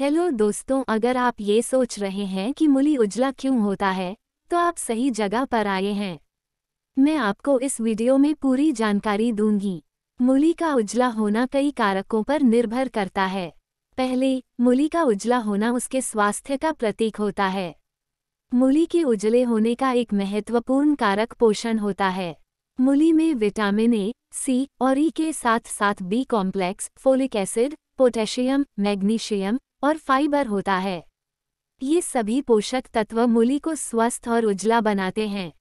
hello दोस्तों अगर आप ये सोच रहे हैं कि मूली उजला क्यों होता है तो आप सही जगह पर आए हैं मैं आपको इस वीडियो में पूरी जानकारी दूंगी मूली का उजला होना कई कारकों पर निर्भर करता है पहले मूली का उजला होना उसके स्वास्थ्य का प्रतीक होता है मूली के उजले होने का एक महत्वपूर्ण कारक पोषण होता है मूली में विटामिन ए सी और ई e के साथ साथ B complex folic acid potassium magnesium और फाइबर होता है ये सभी पोषक तत्व मूली को स्वस्थ और उजला बनाते हैं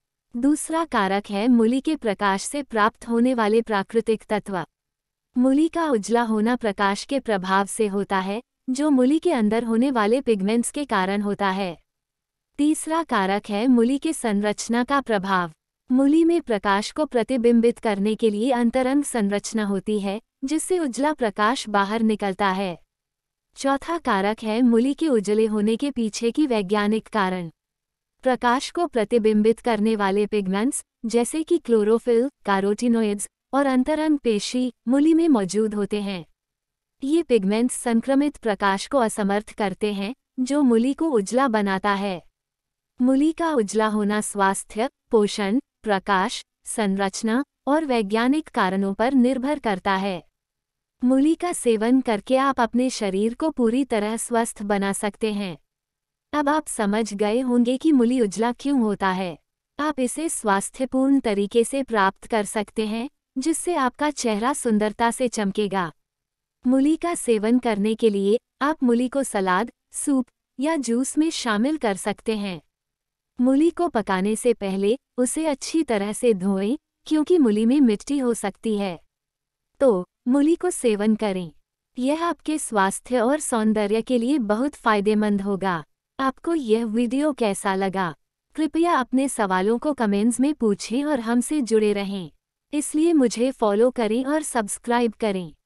दूसरा कारक है मूली के प्रकाश से प्राप्त होने वाले प्राकृतिक तत्व मूली का उजला होना प्रकाश के प्रभाव से होता है जो मूली के अंदर होने वाले पिगमेंट्स के कारण होता है तीसरा कारक है मूली के संरचना का प्रभाव मूली में प्रकाश को प्रतिबिंबित करने के लिए अंतरंग संरचना होती है जिससे उजला प्रकाश बाहर निकलता है चौथा कारक है मूली के उजले होने के पीछे की वैज्ञानिक कारण प्रकाश को प्रतिबिंबित करने वाले पिगमेंट्स जैसे कि क्लोरोफिल कारोटिनोइड्स और अंतरंग पेशी मूली में मौजूद होते हैं ये पिगमेंट्स संक्रमित प्रकाश को असमर्थ करते हैं जो मूली को उजला बनाता है मूली का उजला होना स्वास्थ्य पोषण प्रकाश संरचना और वैज्ञानिक कारणों पर निर्भर करता है मूली का सेवन करके आप अपने शरीर को पूरी तरह स्वस्थ बना सकते हैं अब आप समझ गए होंगे कि मूली उजला क्यों होता है आप इसे स्वास्थ्यपूर्ण तरीके से प्राप्त कर सकते हैं जिससे आपका चेहरा सुंदरता से चमकेगा मूली का सेवन करने के लिए आप मूली को सलाद सूप या जूस में शामिल कर सकते हैं मूली को पकाने से पहले उसे अच्छी तरह से धोएं क्योंकि मूली में मिट्टी हो सकती है तो मूली को सेवन करें यह आपके स्वास्थ्य और सौंदर्य के लिए बहुत फायदेमंद होगा आपको यह वीडियो कैसा लगा कृपया अपने सवालों को कमेंट्स में पूछें और हमसे जुड़े रहें इसलिए मुझे फॉलो करें और सब्सक्राइब करें